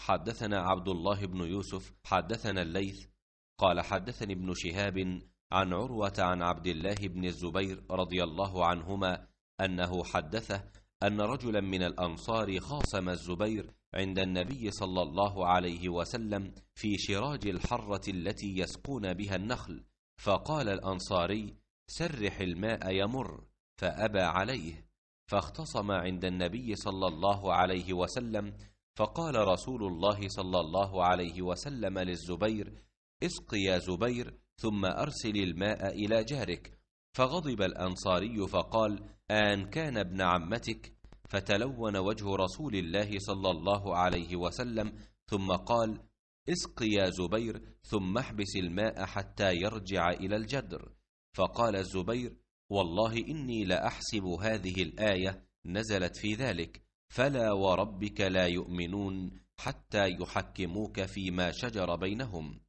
حدثنا عبد الله بن يوسف حدثنا الليث قال حدثني ابن شهاب عن عروة عن عبد الله بن الزبير رضي الله عنهما أنه حدثه أن رجلا من الأنصار خاصم الزبير عند النبي صلى الله عليه وسلم في شراج الحرة التي يسقون بها النخل فقال الأنصاري سرح الماء يمر فأبى عليه فاختصم عند النبي صلى الله عليه وسلم فقال رسول الله صلى الله عليه وسلم للزبير اسق يا زبير ثم أرسل الماء إلى جارك فغضب الأنصاري فقال أن كان ابن عمتك فتلون وجه رسول الله صلى الله عليه وسلم ثم قال اسق يا زبير ثم احبس الماء حتى يرجع إلى الجدر فقال الزبير والله إني لأحسب هذه الآية نزلت في ذلك فلا وربك لا يؤمنون حتى يحكموك فيما شجر بينهم